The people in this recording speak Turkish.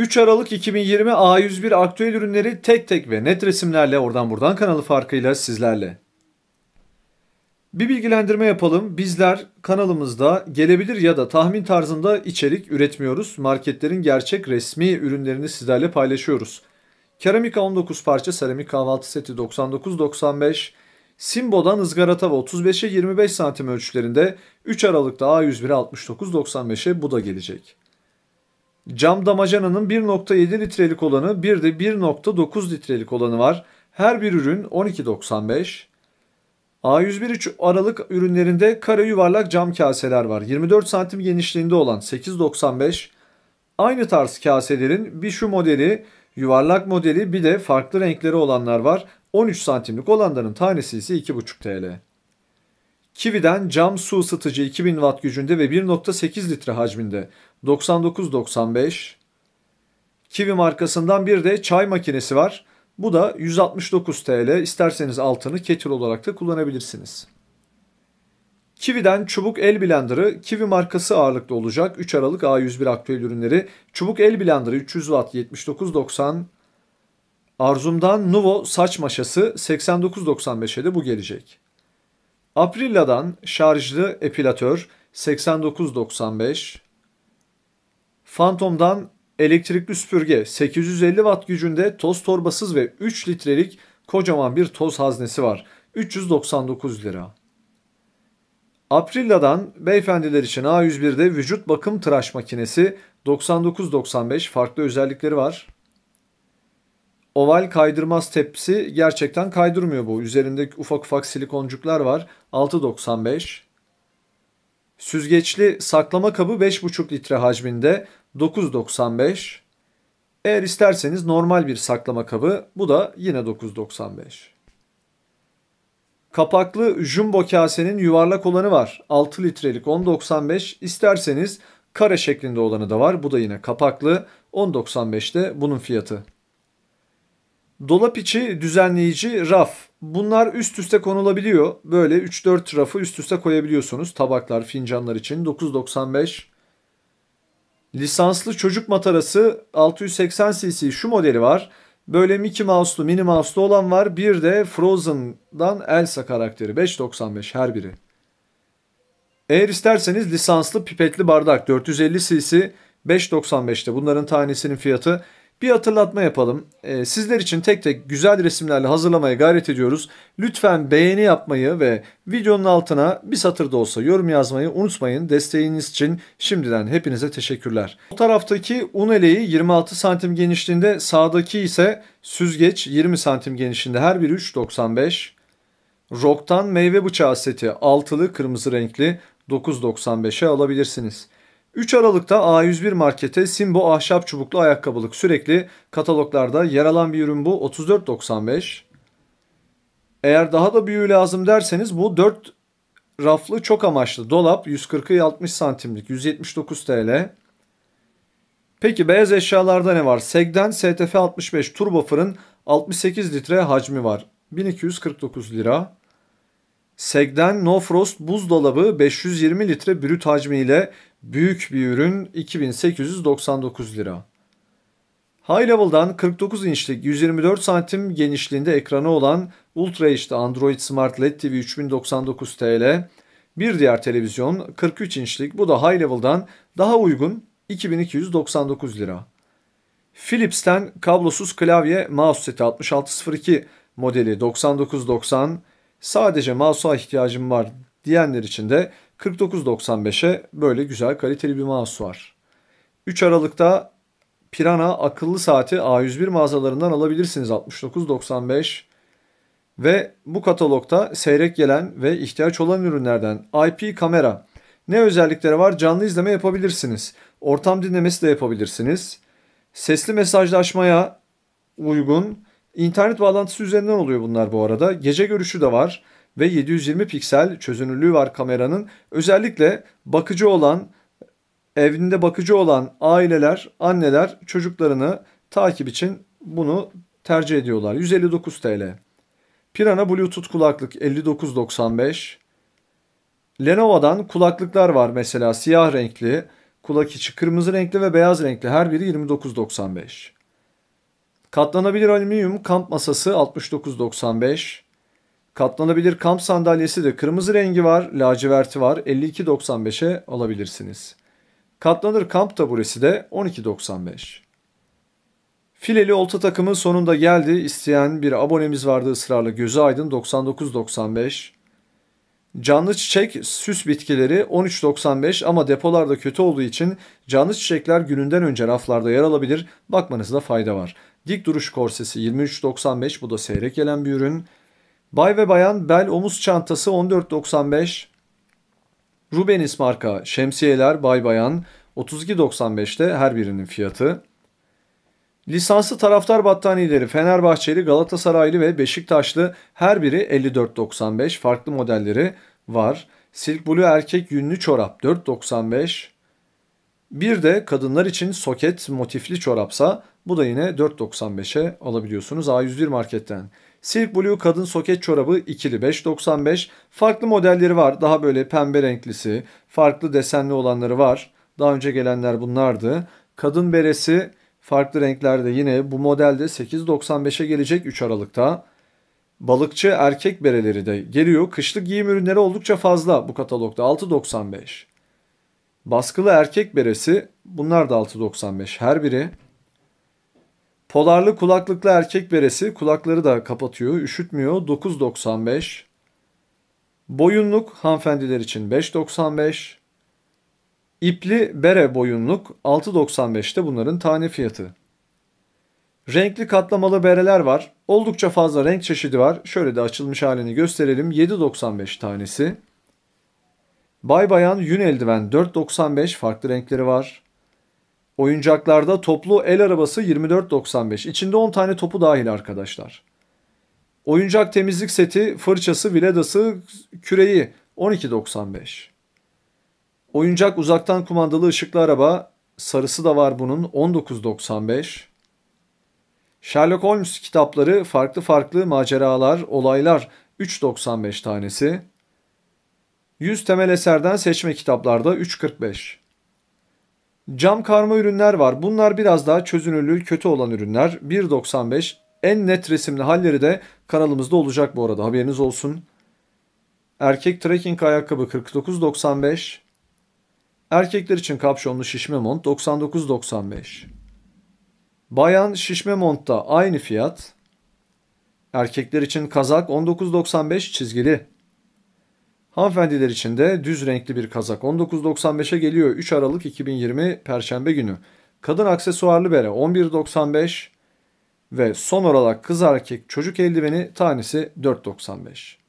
3 Aralık 2020 A101 aktüel ürünleri tek tek ve net resimlerle oradan buradan kanalı farkıyla sizlerle. Bir bilgilendirme yapalım. Bizler kanalımızda gelebilir ya da tahmin tarzında içerik üretmiyoruz. Marketlerin gerçek resmi ürünlerini sizlerle paylaşıyoruz. Keramika 19 parça seramik kahvaltı seti 99.95, Simbo'dan ızgara tava 35'e 25 santim ölçülerinde 3 Aralık'ta A101'e 69.95'e bu da gelecek. Cam damacananın 1.7 litrelik olanı bir de 1.9 litrelik olanı var. Her bir ürün 12.95. A101 3 Aralık ürünlerinde kare yuvarlak cam kaseler var. 24 santim genişliğinde olan 8.95. Aynı tarz kaselerin bir şu modeli, yuvarlak modeli bir de farklı renkleri olanlar var. 13 santimlik olanların tanesi ise 2.5 TL. Kiwi'den cam su ısıtıcı 2000 watt gücünde ve 1.8 litre hacminde. 99.95. Kivi markasından bir de çay makinesi var. Bu da 169 TL. İsterseniz altını ketil olarak da kullanabilirsiniz. Kivi'den çubuk el blenderı, Kivi markası ağırlıklı olacak. 3 Aralık A101 aktüel ürünleri. Çubuk el blenderı 300 Watt 79.90. Arzum'dan Nuvo saç maşası 89.95'e de bu gelecek. Aprilla'dan şarjlı epilatör 89.95. Phantom'dan elektrikli süpürge 850 watt gücünde toz torbasız ve 3 litrelik kocaman bir toz haznesi var. 399 lira. Aprilla'dan beyefendiler için A101'de vücut bakım tıraş makinesi 99.95 farklı özellikleri var. Oval kaydırmaz tepsi gerçekten kaydırmıyor bu. Üzerinde ufak ufak silikoncuklar var. 6.95. Süzgeçli saklama kabı 5.5 litre hacminde 9.95. Eğer isterseniz normal bir saklama kabı bu da yine 9.95. Kapaklı jumbo kasenin yuvarlak olanı var. 6 litrelik 10.95. İsterseniz kare şeklinde olanı da var. Bu da yine kapaklı 10.95'te bunun fiyatı. Dolap içi düzenleyici raf. Bunlar üst üste konulabiliyor. Böyle 3-4 rafı üst üste koyabiliyorsunuz. Tabaklar, fincanlar için 9.95. Lisanslı çocuk matarası 680cc şu modeli var. Böyle Mickey Mouse'lu, Minnie Mouse'lu olan var. Bir de Frozen'dan Elsa karakteri. 5.95 her biri. Eğer isterseniz lisanslı pipetli bardak 450 cc 5.95'te bunların tanesinin fiyatı bir hatırlatma yapalım. Ee, sizler için tek tek güzel resimlerle hazırlamaya gayret ediyoruz. Lütfen beğeni yapmayı ve videonun altına bir satır da olsa yorum yazmayı unutmayın. Desteğiniz için şimdiden hepinize teşekkürler. Bu taraftaki un eleği 26 santim genişliğinde, sağdaki ise süzgeç 20 santim genişliğinde. Her biri 3.95. Rock'tan meyve bıçağı seti altılı kırmızı renkli 9.95'e alabilirsiniz. 3 Aralık'ta A101 markete Simbo ahşap çubuklu ayakkabılık sürekli kataloglarda yer alan bir ürün bu 34.95. Eğer daha da büyüğü lazım derseniz bu 4 raflı çok amaçlı dolap 140'ı 60 santimlik 179 TL. Peki beyaz eşyalarda ne var? Segden STF 65 turbo fırın 68 litre hacmi var. 1249 lira. Segden No Frost buzdolabı 520 litre brüt hacmiyle Büyük bir ürün 2899 lira. High Level'dan 49 inçlik 124 santim genişliğinde ekranı olan Ultra HD Android Smart LED TV 3099 TL. Bir diğer televizyon 43 inçlik bu da High Level'dan daha uygun 2299 lira. Philips'ten kablosuz klavye mouse seti 6602 modeli 9990 sadece mouse'a ihtiyacım var diyenler için de 49.95'e böyle güzel kaliteli bir mouse var. 3 Aralık'ta Pirana akıllı saati A101 mağazalarından alabilirsiniz 69.95 ve bu katalogta seyrek gelen ve ihtiyaç olan ürünlerden IP kamera ne özellikleri var? Canlı izleme yapabilirsiniz. Ortam dinlemesi de yapabilirsiniz. Sesli mesajlaşmaya uygun. İnternet bağlantısı üzerinden oluyor bunlar bu arada. Gece görüşü de var ve 720 piksel çözünürlüğü var kameranın. Özellikle bakıcı olan, evinde bakıcı olan aileler, anneler çocuklarını takip için bunu tercih ediyorlar. 159 TL. Pirana Bluetooth kulaklık 59.95. Lenovo'dan kulaklıklar var mesela siyah renkli, kulak içi kırmızı renkli ve beyaz renkli her biri 29.95. Katlanabilir alüminyum kamp masası 69.95. Katlanabilir kamp sandalyesi de kırmızı rengi var, laciverti var. 52.95'e alabilirsiniz. Katlanır kamp taburesi de 12.95. Fileli olta takımın sonunda geldi. İsteyen bir abonemiz vardı ısrarla. Gözü aydın 99.95. Canlı çiçek süs bitkileri 13.95 ama depolarda kötü olduğu için canlı çiçekler gününden önce raflarda yer alabilir. Bakmanızda fayda var. Dik duruş korsesi 23.95 bu da seyrek gelen bir ürün. Bay ve bayan bel omuz çantası 14.95. Rubenis marka şemsiyeler bay bayan 32.95'te her birinin fiyatı. Lisanslı taraftar battaniyeleri Fenerbahçeli, Galatasaraylı ve Beşiktaşlı her biri 54.95 farklı modelleri var. Silk Blue erkek yünlü çorap 4.95. Bir de kadınlar için soket motifli çorapsa bu da yine 4.95'e alabiliyorsunuz A101 marketten. Silk Blue kadın soket çorabı ikili 5.95. Farklı modelleri var. Daha böyle pembe renklisi, farklı desenli olanları var. Daha önce gelenler bunlardı. Kadın beresi farklı renklerde yine bu modelde 8.95'e gelecek 3 Aralık'ta. Balıkçı erkek bereleri de geliyor. Kışlık giyim ürünleri oldukça fazla bu katalogda 6.95. Baskılı erkek beresi bunlar da 6.95 her biri. Polarlı kulaklıklı erkek beresi kulakları da kapatıyor, üşütmüyor 9.95. Boyunluk hanımefendiler için 5.95. İpli bere boyunluk 6.95'te bunların tane fiyatı. Renkli katlamalı bereler var. Oldukça fazla renk çeşidi var. Şöyle de açılmış halini gösterelim. 7.95 tanesi. Bay Bayan yün eldiven 4.95 farklı renkleri var. Oyuncaklarda toplu el arabası 24.95. İçinde 10 tane topu dahil arkadaşlar. Oyuncak temizlik seti, fırçası, viledası, küreği 12.95. Oyuncak uzaktan kumandalı ışıklı araba, sarısı da var bunun 19.95. Sherlock Holmes kitapları, farklı farklı maceralar, olaylar 3.95 tanesi. 100 temel eserden seçme kitaplarda 3.45. Cam karma ürünler var. Bunlar biraz daha çözünürlüğü kötü olan ürünler. 1.95 en net resimli halleri de kanalımızda olacak bu arada haberiniz olsun. Erkek trekking ayakkabı 49.95 Erkekler için kapşonlu şişme mont 99.95 Bayan şişme mont da aynı fiyat. Erkekler için kazak 19.95 çizgili. Hanımefendiler için de düz renkli bir kazak 19.95'e geliyor 3 Aralık 2020 Perşembe günü. Kadın aksesuarlı bere 11.95 ve son olarak kız erkek çocuk eldiveni tanesi 4.95.